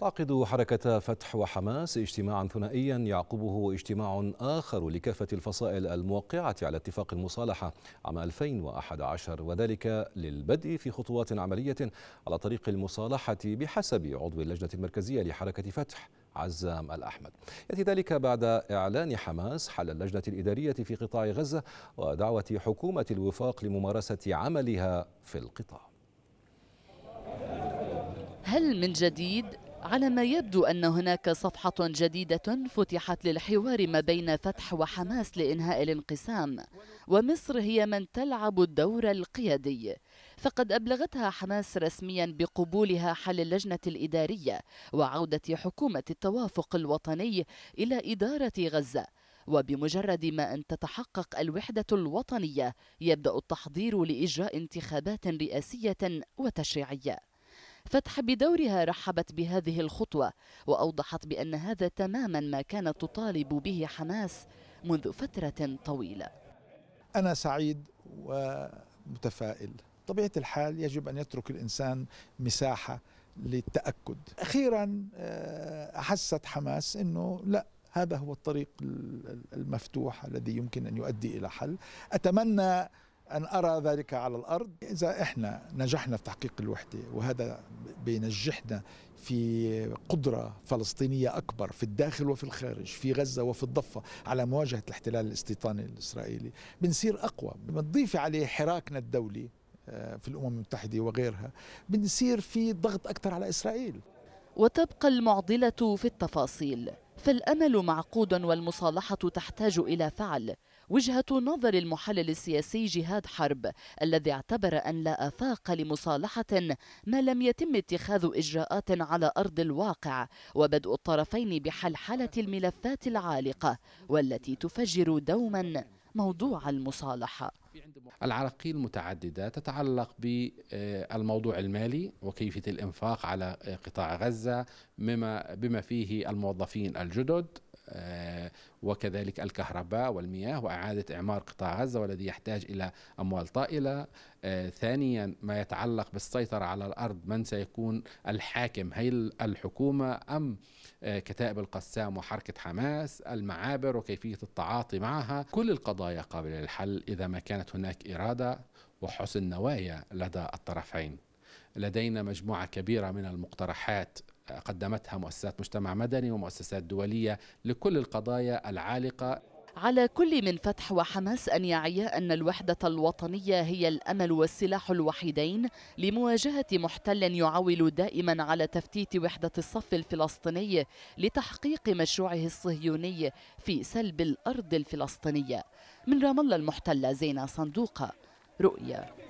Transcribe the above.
تعقد حركة فتح وحماس اجتماعا ثنائيا يعقبه اجتماع آخر لكافة الفصائل الموقعة على اتفاق المصالحة عام 2011 وذلك للبدء في خطوات عملية على طريق المصالحة بحسب عضو اللجنة المركزية لحركة فتح عزام الأحمد يأتي ذلك بعد إعلان حماس حل اللجنة الإدارية في قطاع غزة ودعوة حكومة الوفاق لممارسة عملها في القطاع هل من جديد على ما يبدو أن هناك صفحة جديدة فتحت للحوار ما بين فتح وحماس لإنهاء الانقسام ومصر هي من تلعب الدور القيادي فقد أبلغتها حماس رسميا بقبولها حل اللجنة الإدارية وعودة حكومة التوافق الوطني إلى إدارة غزة وبمجرد ما أن تتحقق الوحدة الوطنية يبدأ التحضير لإجراء انتخابات رئاسية وتشريعية فتح بدورها رحبت بهذه الخطوة وأوضحت بأن هذا تماما ما كانت تطالب به حماس منذ فترة طويلة أنا سعيد ومتفائل طبيعة الحال يجب أن يترك الإنسان مساحة للتأكد أخيرا آه، أحست حماس أنه لا هذا هو الطريق المفتوح الذي يمكن أن يؤدي إلى حل أتمنى أن أرى ذلك على الأرض إذا إحنا نجحنا في تحقيق الوحدة وهذا بينجحنا في قدرة فلسطينية أكبر في الداخل وفي الخارج في غزة وفي الضفة على مواجهة الاحتلال الاستيطاني الإسرائيلي بنصير أقوى بنضيف عليه حراكنا الدولي آه، في الأمم المتحدة وغيرها بنصير في ضغط أكثر على إسرائيل وتبقى المعضلة في التفاصيل فالأمل معقود والمصالحة تحتاج إلى فعل وجهة نظر المحلل السياسي جهاد حرب الذي اعتبر أن لا آفاق لمصالحة ما لم يتم اتخاذ إجراءات على أرض الواقع وبدء الطرفين بحلحلة الملفات العالقة والتي تفجر دوما موضوع المصالحة العراقيل متعددة تتعلق بالموضوع المالي وكيفية الإنفاق على قطاع غزة بما, بما فيه الموظفين الجدد آه، وكذلك الكهرباء والمياه وإعادة إعمار قطاع غزة والذي يحتاج إلى أموال طائلة آه، ثانيا ما يتعلق بالسيطرة على الأرض من سيكون الحاكم هل الحكومة أم آه، كتائب القسام وحركة حماس المعابر وكيفية التعاطي معها كل القضايا قابلة للحل إذا ما كانت هناك إرادة وحسن نوايا لدى الطرفين لدينا مجموعة كبيرة من المقترحات قدمتها مؤسسات مجتمع مدني ومؤسسات دولية لكل القضايا العالقة على كل من فتح وحماس أن يعي أن الوحدة الوطنية هي الأمل والسلاح الوحيدين لمواجهة محتل يعول دائما على تفتيت وحدة الصف الفلسطيني لتحقيق مشروعه الصهيوني في سلب الأرض الفلسطينية من رام الله المحتلة زينة صندوقة رؤيا